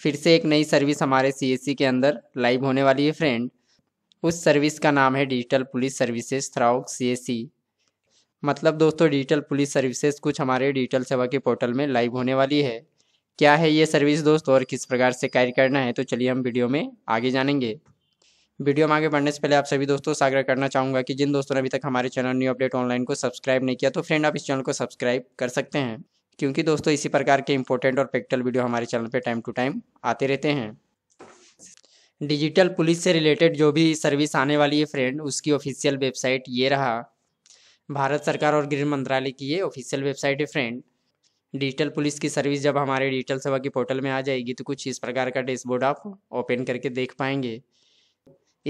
फिर से एक नई सर्विस हमारे सी के अंदर लाइव होने वाली है फ्रेंड उस सर्विस का नाम है डिजिटल पुलिस सर्विसेज थ्राउक सी मतलब दोस्तों डिजिटल पुलिस सर्विसेज कुछ हमारे डिजिटल सेवा के पोर्टल में लाइव होने वाली है क्या है ये सर्विस दोस्तों और किस प्रकार से कार्य करना है तो चलिए हम वीडियो में आगे जानेंगे वीडियो में आगे बढ़ने से पहले आप सभी दोस्तों से आग्रह करना चाहूँगा कि जिन दोस्तों ने अभी तक हमारे चैनल न्यू अपडेट ऑनलाइन को सब्सक्राइब नहीं किया तो फ्रेंड आप इस चैनल को सब्सक्राइब कर सकते हैं क्योंकि दोस्तों इसी प्रकार के इंपॉर्टेंट और प्रैक्टिकल वीडियो हमारे चैनल पे टाइम टू टाइम आते रहते हैं डिजिटल पुलिस से रिलेटेड जो भी सर्विस आने वाली है फ्रेंड उसकी ऑफिशियल वेबसाइट ये रहा भारत सरकार और गृह मंत्रालय की ये ऑफिशियल वेबसाइट है फ्रेंड डिजिटल पुलिस की सर्विस जब हमारे डिजिटल सेवा की पोर्टल में आ जाएगी तो कुछ इस प्रकार का डैशबोर्ड आप ओपन करके देख पाएंगे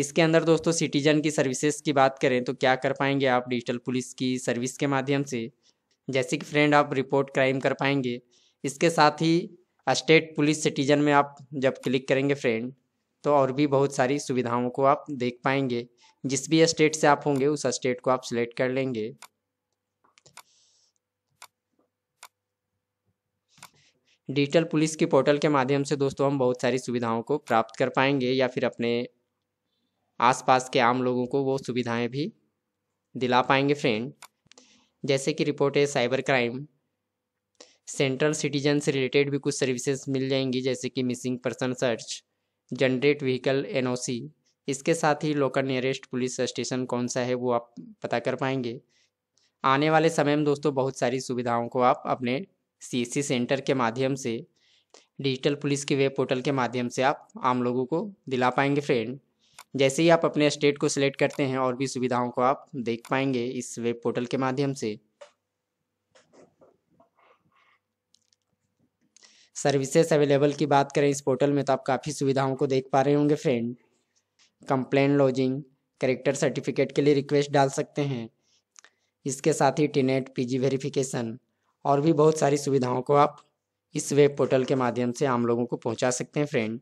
इसके अंदर दोस्तों सिटीजन की सर्विसेज की बात करें तो क्या कर पाएंगे आप डिजिटल पुलिस की सर्विस के माध्यम से जैसे कि फ्रेंड आप रिपोर्ट क्राइम कर पाएंगे इसके साथ ही स्टेट पुलिस सिटीजन में आप जब क्लिक करेंगे फ्रेंड तो और भी बहुत सारी सुविधाओं को आप देख पाएंगे जिस भी स्टेट से आप होंगे उस स्टेट को आप सिलेक्ट कर लेंगे डिजिटल पुलिस के पोर्टल के माध्यम से दोस्तों हम बहुत सारी सुविधाओं को प्राप्त कर पाएंगे या फिर अपने आसपास के आम लोगों को वो सुविधाएं भी दिला पाएंगे फ्रेंड जैसे कि रिपोर्ट है साइबर क्राइम सेंट्रल सिटीजन से रिलेटेड भी कुछ सर्विसेज मिल जाएंगी जैसे कि missing person search generate vehicle एन इसके साथ ही लोकल नियरेस्ट पुलिस स्टेशन कौन सा है वो आप पता कर पाएंगे आने वाले समय में दोस्तों बहुत सारी सुविधाओं को आप अपने सीएससी सेंटर के माध्यम से डिजिटल पुलिस के वेब पोर्टल के माध्यम से आप आम लोगों को दिला पाएंगे फ्रेंड जैसे ही आप अपने स्टेट को सिलेक्ट करते हैं और भी सुविधाओं को आप देख पाएंगे इस वेब पोर्टल के माध्यम से सर्विसेज अवेलेबल की बात करें इस पोर्टल में तो आप काफ़ी सुविधाओं को देख पा रहे होंगे friend complaint lodging character certificate के लिए रिक्वेस्ट डाल सकते हैं इसके साथ ही टीनेट पीजी वेरिफिकेशन और भी बहुत सारी सुविधाओं को आप इस वेब पोर्टल के माध्यम से आम लोगों को पहुंचा सकते हैं फ्रेंड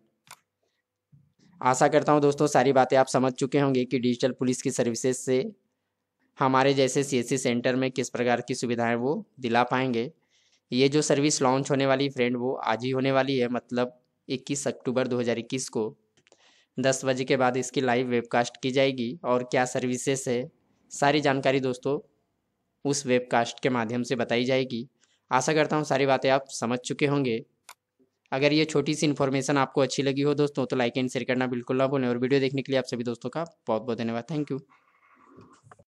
आशा करता हूँ दोस्तों सारी बातें आप समझ चुके होंगे कि डिजिटल पुलिस की सर्विसेज से हमारे जैसे सीएससी सेंटर में किस प्रकार की सुविधाएं वो दिला पाएंगे ये जो सर्विस लॉन्च होने वाली फ्रेंड वो आज ही होने वाली है मतलब 21 अक्टूबर 2021 को 10 बजे के बाद इसकी लाइव वेबकास्ट की जाएगी और क्या सर्विसेस है सारी जानकारी दोस्तों उस वेबकास्ट के माध्यम से बताई जाएगी आशा करता हूँ सारी बातें आप समझ चुके होंगे अगर ये छोटी सी इन्फॉर्मेशन आपको अच्छी लगी हो दोस्तों तो लाइक एंड शेयर करना बिल्कुल ना भूलें और वीडियो देखने के लिए आप सभी दोस्तों का बहुत बहुत धन्यवाद थैंक यू